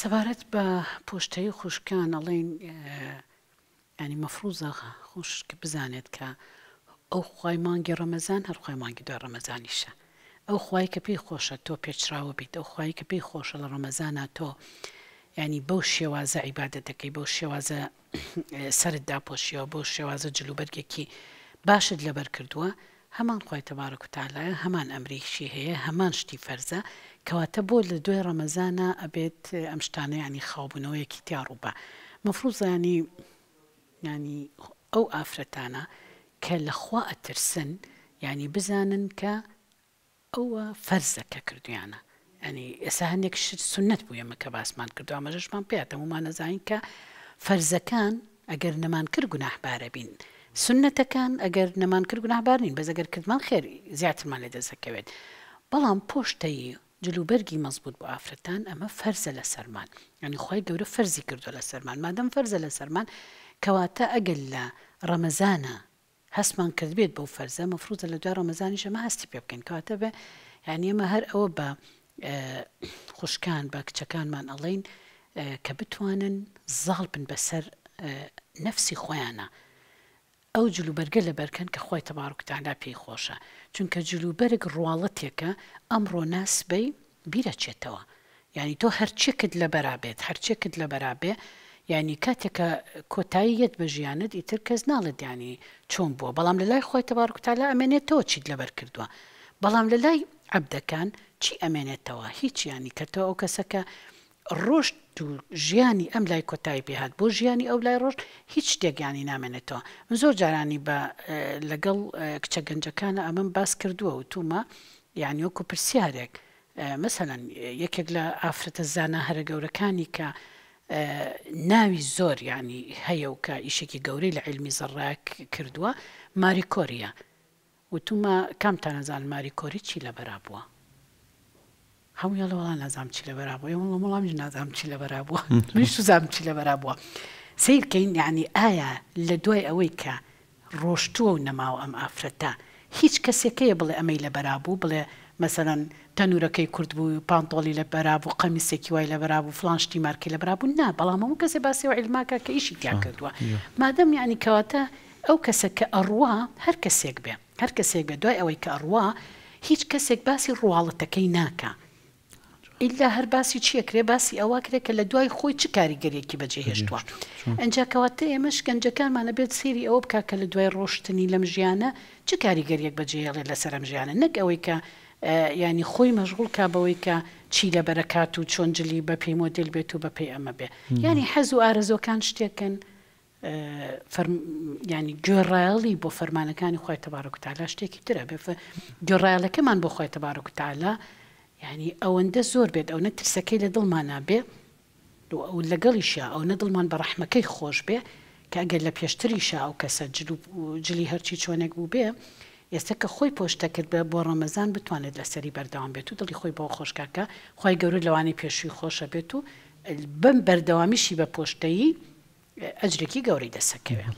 سەبارەت بە پۆشتەی خوشکان ئەڵێن ینی مەفروزە خوشک بزانێت کە ئەو خی مانگی ڕەمەزان هەر خی مانگی دو ڕەمەزانیشە ئەو خی کە پێی خۆشە تۆ پێچراوە بیت ئەو خی کە پێی خۆشە لە ڕەمەزانە تۆ ینی بەو شێوازە عیبادە دەکەی بەو شێوازە سرت داپۆشیەوە بۆ شێوازە جلوبەرگێکی باشت لەبەر کردووە هەمان خۆی تەبارە کوتالە هەمان ئەمریکشی هەیە هەمان شتی فەرزە کەواتە بۆ لە دوێ ڕەمەزانە ئەبێت ئەم شتانەیانی خاوبوونەوەیەکی تیاڕووبە مەفروزانی ینی ئەو ئافرەتانە کە لەخوا ئەترسن ینی بزانن کە ئەوە فەرزەکە کردویانە. ئەنی ئێستا هەندێک شت سنت بوویەمە کە باسمان کردو ئامەژشمان پێاتەمومان نەزانین کە فەرزەکان ئەگەر نەمان کرد گوناحبارە بین سنەتەکان ئەگەر نەمان کرد گوناهبار نین بەزەگەر کردمان خێر زیاترمان لە دەزەکەوێت بەڵام پۆشتایی جلوبەرگی مەزبوط بۆ ئافرەتان ئەمە فەرزە لە سەرمان ئەنی خۆی گەورە فەرزی کردو لە سەرمان مادەم فەرزە لە سەرمان کەواتە ئەگەل لە ڕەمەزانە هەستمان کردبێت بەو فەرزە مەفروزە لە دوای ڕەمەزانی شەمە هەستی پێ بکەین کەواتە بە یعنی ئەمە هەر ئەوە بە خوشکان بە کچەکانمان ئەڵین کە بتوانن زاڵ بن بەسەر نفسی خۆیانە ئەو جلوبەرگە لە بەرکەن کە خۆی تەبارکتاندا پێی خۆشە چونکە جلوبەرگ ڕواڵەتێکە ئەمڕۆ ناسبەی بیرەچێتەوە یعنی تۆ هەرچێکت لە بەرابێت هەرچێکت لە بەرابێ یعنی کاتێکە کۆتاییەت بە ژیانت ئیتر کەس ناڵت دیانی چۆن بووە بەڵام لە لای خۆی تەبارکتالا ئەمێنێتەوە چیت لەبەر کردووە بەڵام لە لای عەبدەکان چی ئەمێنێتەوە هیچ ینی کە تۆ ئەو کەسەکە ڕۆشت و ژیانی ئەم لای کۆتایی پێهات بۆ ژیانی ئەو لای ڕۆژ هیچ شتێکیانی نامێنێتەوە من زۆر جارانی بە لەگەڵ کچە گەنجەکانە ئەمەم باس کردووە و تومە یعنی وەکو پرسیارێک مثلەن یەکێک لە ئافرەتە زانە هەرە گەورەکانی کە ناوی زۆر ینی هەیە و کە ئیشێکی گەورەی لە علمی زەڕاک کردووە ماری کۆریە وتومە کامتان نەزان ماری کۆری چی لە بەرا بووە هەموویان لە وڵان نازام چی لە بەرابووە ئەوڵە مەڵامیش نازام چی لە بەرابووە منیش زام چی لە بەرابووە سیرکەین یعنی ئایا لە دوای ئەوەی کە ڕۆشتووە و نەماوە ئەم ئافرەتە هیچ کەسێکەیە بڵێ ئەمەی لە بەرابوو بڵێ مەسەرەن تەنورەکەی کورد بوو پانتۆلی لە بەرابوو قەمیسێکی وای لە بەرابوو فلانشتی مارکی لە بەرابوو نا بەڵام ئەوون کەسێ باسیەوە عیلماکە کە ئیشی تیان کردووە مادەم یعنی کەواتە ئەو کەسە کە ئەڕوا هەر کەسێک بێ هەر کەسێک بێ دوای ئەوەی کە ئەڕوا هیچ کەسێک باسی ڕواڵەتەکەی ناکە ئللا هەر باسی چییە کرێ باسی ئەوە کرێ کە لە دوای خۆی چ کاریگەرێکی بەجێ هێشتوە ئەنجکەواتە ئێمە شکنجەکانمانە بێت سێری ئەوە بک کە لە دوای ڕۆشتنی لەم ژیانە چ کاریگەریەک بەجێهێڵێ لە سەرم ژیانە نەک ئەوەی کە ینی خۆی مەژغول کا بەوەی کە چی لە بەرەکات و چۆنجلی بە پێی مۆدل بێت و بە پێی ئەمە بێ ینی حەز و ئارەزۆکان شتێکن ینی گوێڕایڵی بۆ فەرمانەکانی خۆی تەبارە کوتالا شتێکی ترە بێ گوێڕایلەکەمان بۆ خۆی تەبارە کوتالا ینی ئەوەندە زۆر بێت ئەو نە ترسەکەی لە دڵمانە بێ و ئەو لەگەڵیشە ئەو نە دڵمان بە ڕەحمەکەی خۆش بێ کە ئەگەر لە پێشتریشە ئەو کەسە جلی هەرچی چۆنێک بوو بێ ئێستا کە خۆی پۆشتە کرد بە بۆ ڕەمەزان بتوانێت لەسەری بەردەوام بێت و دڵی خۆی بۆ خۆشککە خی گەورە لەوانی پێشووی خۆشە بێت و بم بەردەوامیشی بە پۆشتایی ئەجرێکی گەورەی دەسەکەوێت.